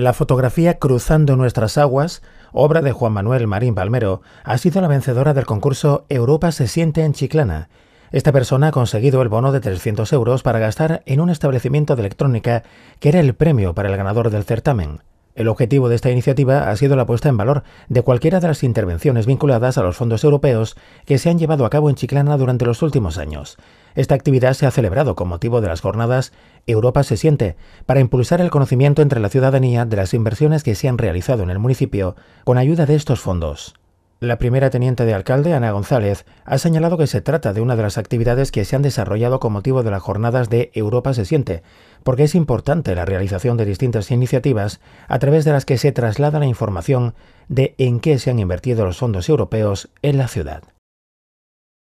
La fotografía Cruzando nuestras aguas, obra de Juan Manuel Marín Palmero, ha sido la vencedora del concurso Europa se siente en Chiclana. Esta persona ha conseguido el bono de 300 euros para gastar en un establecimiento de electrónica que era el premio para el ganador del certamen. El objetivo de esta iniciativa ha sido la puesta en valor de cualquiera de las intervenciones vinculadas a los fondos europeos que se han llevado a cabo en Chiclana durante los últimos años. Esta actividad se ha celebrado con motivo de las jornadas Europa se siente, para impulsar el conocimiento entre la ciudadanía de las inversiones que se han realizado en el municipio con ayuda de estos fondos. La primera teniente de alcalde, Ana González, ha señalado que se trata de una de las actividades que se han desarrollado con motivo de las jornadas de Europa se siente, porque es importante la realización de distintas iniciativas a través de las que se traslada la información de en qué se han invertido los fondos europeos en la ciudad.